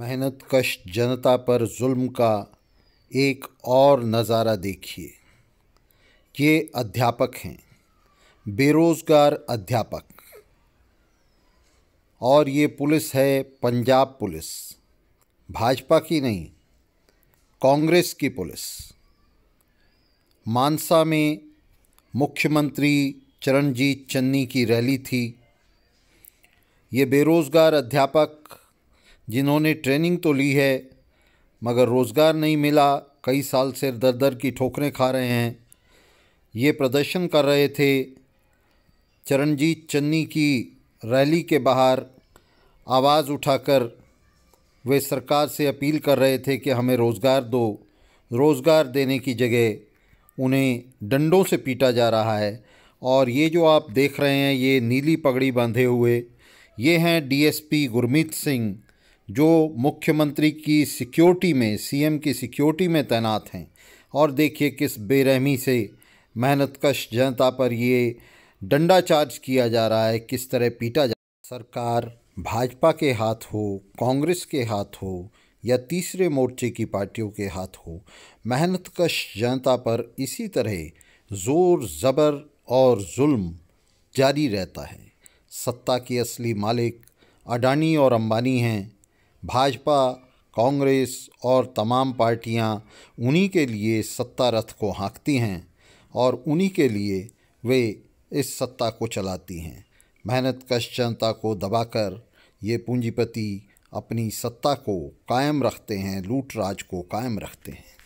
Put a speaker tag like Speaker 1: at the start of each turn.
Speaker 1: मेहनत कश जनता पर जुल्म का एक और नज़ारा देखिए ये अध्यापक हैं बेरोज़गार अध्यापक और ये पुलिस है पंजाब पुलिस भाजपा की नहीं कांग्रेस की पुलिस मानसा में मुख्यमंत्री चरणजीत चन्नी की रैली थी ये बेरोज़गार अध्यापक जिन्होंने ट्रेनिंग तो ली है मगर रोज़गार नहीं मिला कई साल से दर दर की ठोकरें खा रहे हैं ये प्रदर्शन कर रहे थे चरणजीत चन्नी की रैली के बाहर आवाज़ उठाकर वे सरकार से अपील कर रहे थे कि हमें रोज़गार दो रोज़गार देने की जगह उन्हें डंडों से पीटा जा रहा है और ये जो आप देख रहे हैं ये नीली पगड़ी बांधे हुए ये हैं डीएसपी गुरमीत सिंह जो मुख्यमंत्री की सिक्योरिटी में सीएम की सिक्योरिटी में तैनात हैं और देखिए किस बेरहमी से मेहनतकश जनता पर ये डंडा चार्ज किया जा रहा है किस तरह पीटा जा सरकार भाजपा के हाथ हो कांग्रेस के हाथ हो या तीसरे मोर्चे की पार्टियों के हाथ हो मेहनतकश जनता पर इसी तरह ज़ोर ज़बर और जुल्म जारी रहता है सत्ता के असली मालिक अडानी और अंबानी हैं भाजपा कांग्रेस और तमाम पार्टियां उन्हीं के लिए सत्ता रथ को हाँकती हैं और उन्हीं के लिए वे इस सत्ता को चलाती हैं मेहनत कश जनता को दबाकर ये पूंजीपति अपनी सत्ता को कायम रखते हैं लूट राज को कायम रखते हैं